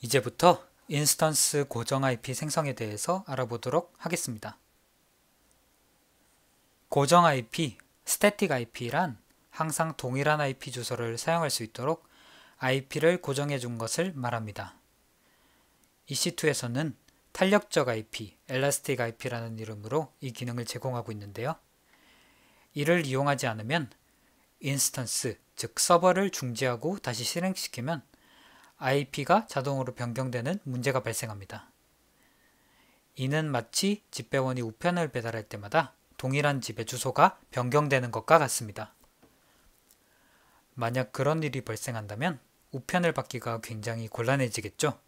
이제부터 인스턴스 고정 IP 생성에 대해서 알아보도록 하겠습니다. 고정 IP, static IP란 항상 동일한 IP 주소를 사용할 수 있도록 IP를 고정해 준 것을 말합니다. EC2에서는 탄력적 IP, Elastic IP라는 이름으로 이 기능을 제공하고 있는데요. 이를 이용하지 않으면 인스턴스, 즉 서버를 중지하고 다시 실행시키면 IP가 자동으로 변경되는 문제가 발생합니다. 이는 마치 집배원이 우편을 배달할 때마다 동일한 집의 주소가 변경되는 것과 같습니다. 만약 그런 일이 발생한다면 우편을 받기가 굉장히 곤란해지겠죠?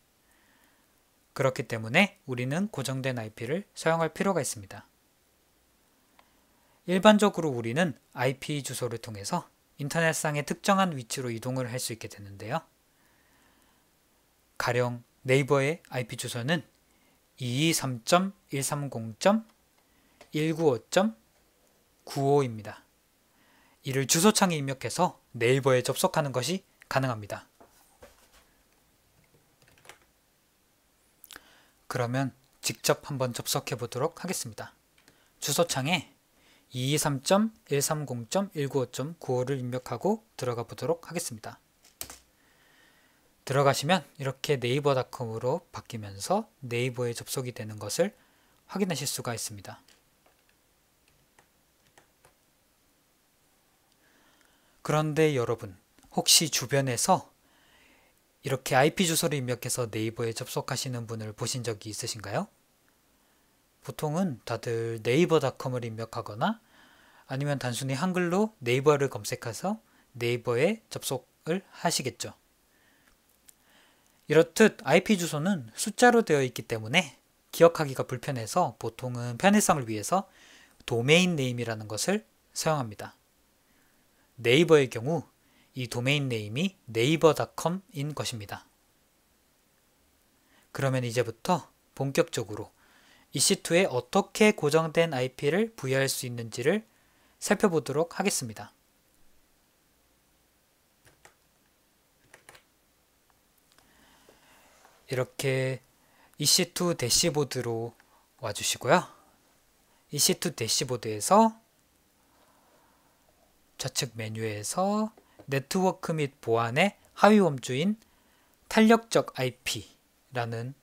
그렇기 때문에 우리는 고정된 IP를 사용할 필요가 있습니다. 일반적으로 우리는 IP 주소를 통해서 인터넷상의 특정한 위치로 이동을 할 수 있게 되는데요. 가령 네이버의 IP 주소는 223.130.195.95입니다. 이를 주소창에 입력해서 네이버에 접속하는 것이 가능합니다. 그러면 직접 한번 접속해 보도록 하겠습니다. 주소창에 223.130.195.95를 입력하고 들어가 보도록 하겠습니다. 들어가시면 이렇게 네이버닷컴으로 바뀌면서 네이버에 접속이 되는 것을 확인하실 수가 있습니다. 그런데 여러분 혹시 주변에서 이렇게 IP 주소를 입력해서 네이버에 접속하시는 분을 보신 적이 있으신가요? 보통은 다들 네이버닷컴을 입력하거나 아니면 단순히 한글로 네이버를 검색해서 네이버에 접속을 하시겠죠. 이렇듯 IP 주소는 숫자로 되어 있기 때문에 기억하기가 불편해서 보통은 편의성을 위해서 도메인 네임이라는 것을 사용합니다. 네이버의 경우 이 도메인 네임이 네이버닷컴인 것입니다. 그러면 이제부터 본격적으로 EC2에 어떻게 고정된 IP를 부여할 수 있는지를 살펴보도록 하겠습니다. 이렇게 EC2 대시보드로 와주시고요. EC2 대시보드에서 좌측 메뉴에서 네트워크 및 보안의 하위 범주인 탄력적 IP라는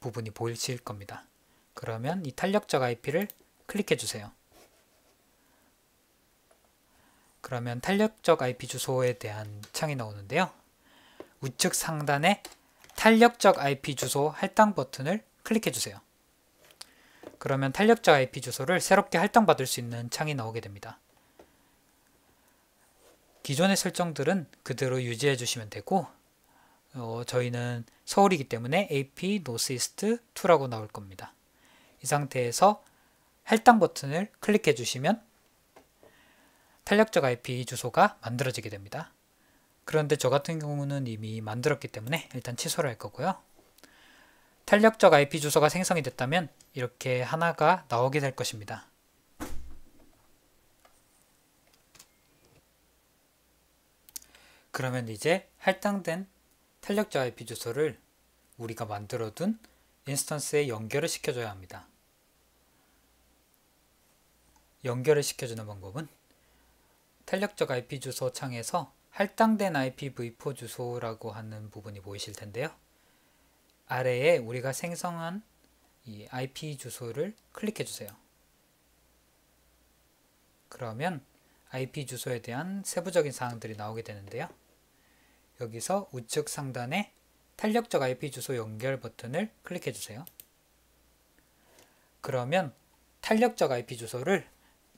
부분이 보이실 겁니다. 그러면 이 탄력적 IP를 클릭해 주세요. 그러면 탄력적 IP 주소에 대한 창이 나오는데요. 우측 상단에 탄력적 IP 주소 할당 버튼을 클릭해 주세요. 그러면 탄력적 IP 주소를 새롭게 할당받을 수 있는 창이 나오게 됩니다. 기존의 설정들은 그대로 유지해 주시면 되고 어, 저희는 서울이기 때문에 AP 노스이스트 2라고 나올 겁니다. 이 상태에서 할당 버튼을 클릭해 주시면 탄력적 IP 주소가 만들어지게 됩니다. 그런데 저 같은 경우는 이미 만들었기 때문에 일단 취소를 할 거고요. 탄력적 IP 주소가 생성이 됐다면 이렇게 하나가 나오게 될 것입니다. 그러면 이제 할당된 탄력적 IP 주소를 우리가 만들어둔 인스턴스에 연결을 시켜줘야 합니다. 연결을 시켜주는 방법은 탄력적 IP 주소 창에서 할당된 IPv4 주소라고 하는 부분이 보이실 텐데요. 아래에 우리가 생성한 이 IP 주소를 클릭해 주세요. 그러면 IP 주소에 대한 세부적인 사항들이 나오게 되는데요. 여기서 우측 상단에 탄력적 IP 주소 연결 버튼을 클릭해 주세요. 그러면 탄력적 IP 주소를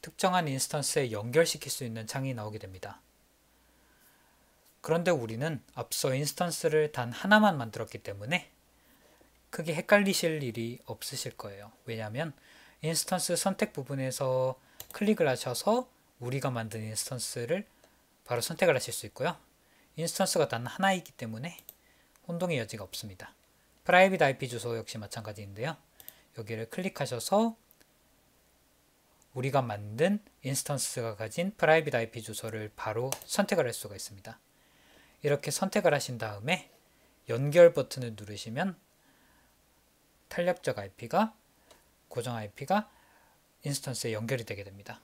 특정한 인스턴스에 연결시킬 수 있는 창이 나오게 됩니다. 그런데 우리는 앞서 인스턴스를 단 하나만 만들었기 때문에 크게 헷갈리실 일이 없으실 거예요. 왜냐하면 인스턴스 선택 부분에서 클릭을 하셔서 우리가 만든 인스턴스를 바로 선택을 하실 수 있고요. 인스턴스가 단 하나이기 때문에 혼동의 여지가 없습니다. 프라이빗 IP 주소 역시 마찬가지인데요. 여기를 클릭하셔서 우리가 만든 인스턴스가 가진 프라이빗 IP 주소를 바로 선택을 할 수가 있습니다. 이렇게 선택을 하신 다음에 연결 버튼을 누르시면 탄력적 IP가 고정 IP가 인스턴스에 연결이 되게 됩니다.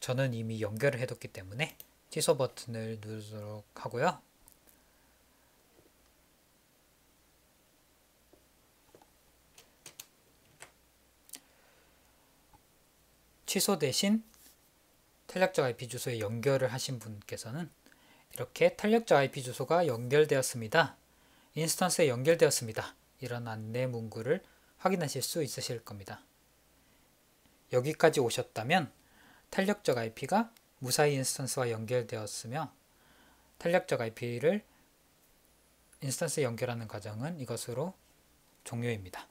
저는 이미 연결을 해뒀기 때문에 취소 버튼을 누르도록 하고요. 취소 대신 탄력적 IP 주소에 연결을 하신 분께서는 이렇게 탄력적 IP 주소가 연결되었습니다. 인스턴스에 연결되었습니다. 이런 안내 문구를 확인하실 수 있으실 겁니다. 여기까지 오셨다면 탄력적 IP가 무사히 인스턴스와 연결되었으며 탄력적 IP를 인스턴스에 연결하는 과정은 이것으로 종료입니다.